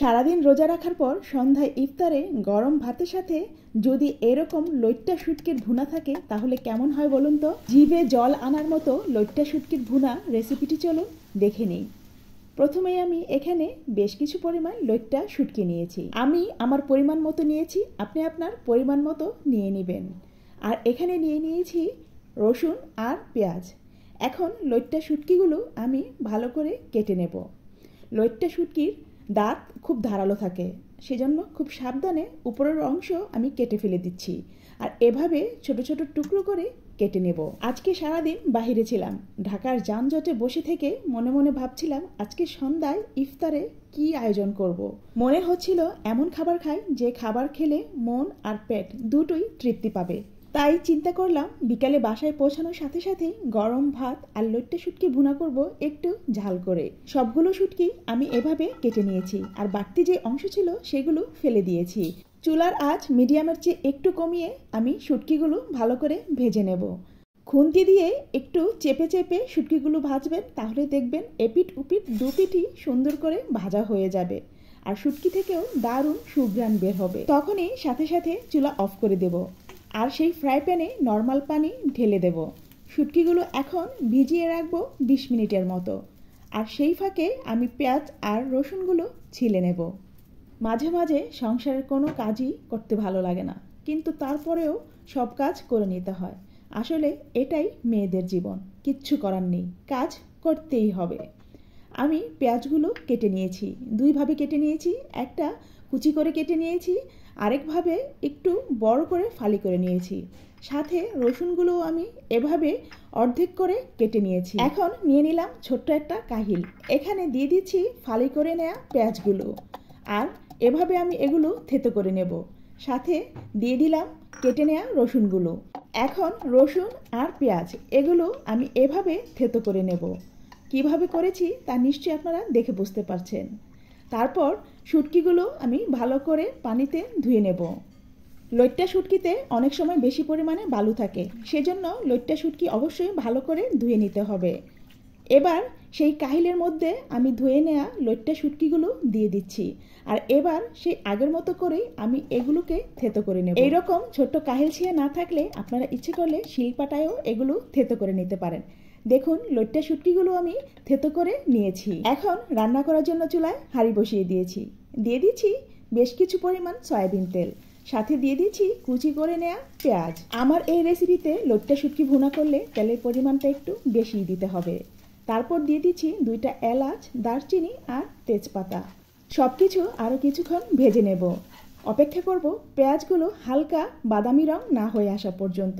সারাদিন রোজা রাখার পর সন্ধ্যায় ইফতারে গরম ভাতের সাথে যদি এরকম লইট্টা সুটকির ভুনা থাকে তাহলে কেমন হয় বলুন তো জিভে জল আনার মতো লইট্টা শুটকির ভুনা রেসিপিটি চলুন দেখে নিই প্রথমে আমি এখানে বেশ কিছু পরিমাণ লইট্টা শুটকি নিয়েছি আমি আমার পরিমাণ মতো নিয়েছি আপনি আপনার পরিমাণ মতো নিয়ে নেবেন আর এখানে নিয়ে নিয়েছি রসুন আর পেঁয়াজ এখন লইট্টা শুটকিগুলো আমি ভালো করে কেটে নেব লইট্টা শুটকির দাঁত খুব ধারালো থাকে সেজন্য খুব সাবধানে উপরের অংশ আমি কেটে ফেলে দিচ্ছি আর এভাবে ছোট ছোট টুকরো করে কেটে নেব আজকে সারাদিন বাহিরে ছিলাম ঢাকার যানজটে বসে থেকে মনে মনে ভাবছিলাম আজকে সন্ধ্যায় ইফতারে কি আয়োজন করব। মনে হচ্ছিল এমন খাবার খাই যে খাবার খেলে মন আর পেট দুটোই তৃপ্তি পাবে তাই চিন্তা করলাম বিকালে বাসায় পৌঁছানোর সাথে সাথেই গরম ভাত আর লোট্টা শুটকি ভুনা করব একটু ঝাল করে সবগুলো শুটকি আমি এভাবে কেটে নিয়েছি আর বাড়তি যে অংশ ছিল সেগুলো ফেলে দিয়েছি চুলার আঁচ মিডিয়ামের চেয়ে একটু কমিয়ে আমি শুটকিগুলো ভালো করে ভেজে নেব খুন্তি দিয়ে একটু চেপে চেপে শুটকিগুলো ভাজবেন তাহলে দেখবেন এপিট উপিট পিঠি সুন্দর করে ভাজা হয়ে যাবে আর শুটকি থেকেও দারুণ সুগ্রাণ বের হবে তখনই সাথে সাথে চুলা অফ করে দেবো আর সেই ফ্রাই প্যানে নর্মাল পানি ঢেলে দেব শুটকিগুলো এখন ভিজিয়ে রাখবো বিশ মিনিটের মতো আর সেই ফাঁকে আমি পেঁয়াজ আর রসুনগুলো ছিলে নেব মাঝে মাঝে সংসারের কোনো কাজই করতে ভালো লাগে না কিন্তু তারপরেও সব কাজ করে নিতে হয় আসলে এটাই মেয়েদের জীবন কিচ্ছু করার নেই কাজ করতেই হবে আমি পেঁয়াজগুলো কেটে নিয়েছি দুইভাবে কেটে নিয়েছি একটা কুচি করে কেটে নিয়েছি আরেকভাবে একটু বড় করে ফালি করে নিয়েছি সাথে রসুনগুলোও আমি এভাবে অর্ধেক করে কেটে নিয়েছি এখন নিয়ে নিলাম ছোট্ট একটা কাহিল এখানে দিয়ে দিচ্ছি ফালি করে নেওয়া পেঁয়াজগুলো আর এভাবে আমি এগুলো থেতো করে নেব সাথে দিয়ে দিলাম কেটে নেওয়া রসুনগুলো এখন রসুন আর পেঁয়াজ এগুলো আমি এভাবে থেতো করে নেব কিভাবে করেছি তা নিশ্চয়ই আপনারা দেখে বুঝতে পারছেন তারপর শুটকিগুলো আমি ভালো করে পানিতে ধুয়ে নেব লইট্টা শুটকিতে অনেক সময় বেশি পরিমাণে বালু থাকে সেজন্য লইট্টা শুটকি অবশ্যই ভালো করে ধুয়ে নিতে হবে এবার সেই কাহিলের মধ্যে আমি ধুয়ে নেওয়া লোট্টা শুটকিগুলো দিয়ে দিচ্ছি আর এবার সেই আগের মতো করেই আমি এগুলোকে থেতো করে নেব এইরকম ছোট্ট কাহিল ছিয়া না থাকলে আপনারা ইচ্ছে করলে শিলপাটায়ও এগুলো থেতো করে নিতে পারেন দেখুন লোট্টা শুটকিগুলো আমি থেতো করে নিয়েছি এখন রান্না করার জন্য চুলায় হাঁড়ি বসিয়ে দিয়েছি দিয়ে দিচ্ছি বেশ কিছু পরিমাণ সয়াবিন তেল সাথে দিয়ে দিচ্ছি কুচি করে নেয়া পেঁয়াজ আমার এই রেসিপিতে লোট্টা শুটকি ভুনা করলে তেলের পরিমাণটা একটু বেশি দিতে হবে তারপর দিয়ে দিচ্ছি দুইটা এলাচ দারচিনি আর তেজপাতা সব কিছু আরও কিছুক্ষণ ভেজে নেব অপেক্ষা করব পেঁয়াজগুলো হালকা বাদামি রং না হয়ে আসা পর্যন্ত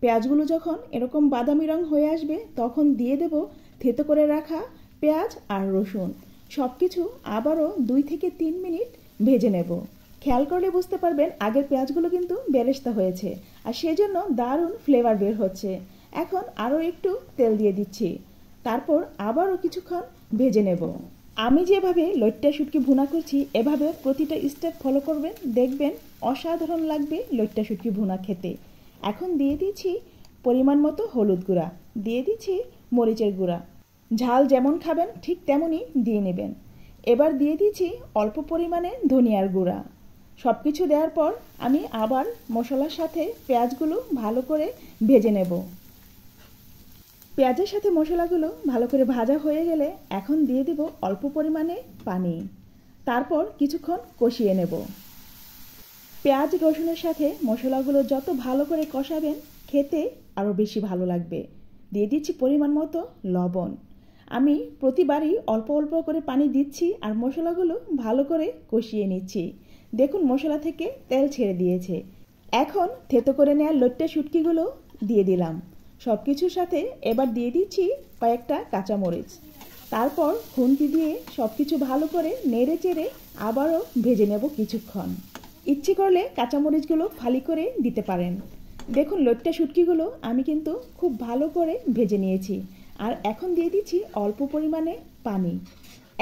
পেঁয়াজগুলো যখন এরকম বাদামি রং হয়ে আসবে তখন দিয়ে দেব থেতো করে রাখা পেঁয়াজ আর রসুন সব কিছু আবারও দুই থেকে তিন মিনিট ভেজে নেব খেয়াল করলে বুঝতে পারবেন আগের পেঁয়াজগুলো কিন্তু বেরেস্তা হয়েছে আর সেজন্য দারুণ ফ্লেভার বের হচ্ছে এখন আরও একটু তেল দিয়ে দিচ্ছি তারপর আবারও কিছুক্ষণ ভেজে নেব আমি যেভাবে লইট্টা শুটকি ভুনা করছি এভাবে প্রতিটা স্টেপ ফলো করবেন দেখবেন অসাধারণ লাগবে লইট্টা শুটকি ভুনা খেতে এখন দিয়ে দিচ্ছি পরিমাণ মতো হলুদ গুঁড়া দিয়ে দিচ্ছি মরিচের গুঁড়া ঝাল যেমন খাবেন ঠিক তেমনই দিয়ে নেবেন এবার দিয়ে দিচ্ছি অল্প পরিমাণে ধনিয়ার গুঁড়া সব কিছু দেওয়ার পর আমি আবার মশলার সাথে পেঁয়াজগুলো ভালো করে ভেজে নেব পেঁয়াজের সাথে মশলাগুলো ভালো করে ভাজা হয়ে গেলে এখন দিয়ে দেব অল্প পরিমাণে পানি তারপর কিছুক্ষণ কষিয়ে নেব পেঁয়াজ রসুনের সাথে মশলাগুলো যত ভালো করে কষাবেন খেতে আরও বেশি ভালো লাগবে দিয়ে দিচ্ছি পরিমাণ মতো লবণ আমি প্রতিবারই অল্প অল্প করে পানি দিচ্ছি আর মশলাগুলো ভালো করে কষিয়ে নিচ্ছি দেখুন মশলা থেকে তেল ছেড়ে দিয়েছে এখন থেতো করে নেওয়ার লোট্টে শুটকিগুলো দিয়ে দিলাম সব কিছুর সাথে এবার দিয়ে দিচ্ছি কয়েকটা কাঁচামরিচ তারপর খুন্তি দিয়ে সব কিছু ভালো করে নেড়ে চেড়ে আবারও ভেজে নেব কিছুক্ষণ ইচ্ছে করলে কাঁচামরিচগুলো ফালি করে দিতে পারেন দেখুন লোটটা শুটকিগুলো আমি কিন্তু খুব ভালো করে ভেজে নিয়েছি আর এখন দিয়ে দিচ্ছি অল্প পরিমাণে পানি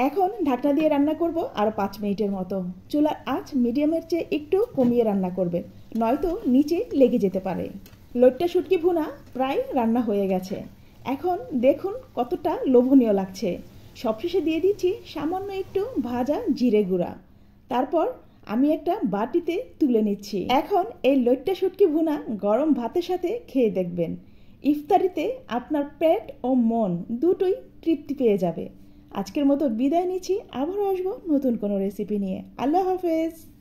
এখন ঢাকনা দিয়ে রান্না করব আর পাঁচ মিনিটের মতো চুলার আঁচ মিডিয়ামের চেয়ে একটু কমিয়ে রান্না করবে নয়তো নিচে লেগে যেতে পারে লইট্টা শুটকি ভুনা প্রায় রান্না হয়ে গেছে এখন দেখুন কতটা লোভনীয় লাগছে সবশেষে দিয়ে দিচ্ছি সামান্য একটু ভাজা জিরে গুঁড়া তারপর আমি একটা বাটিতে তুলে নিচ্ছি এখন এই লইট্টা শুটকি ভুনা গরম ভাতের সাথে খেয়ে দেখবেন ইফতারিতে আপনার পেট ও মন দুটোই তৃপ্তি পেয়ে যাবে আজকের মতো বিদায় নিচ্ছি আবারও আসবো নতুন কোনো রেসিপি নিয়ে আল্লাহ হাফেজ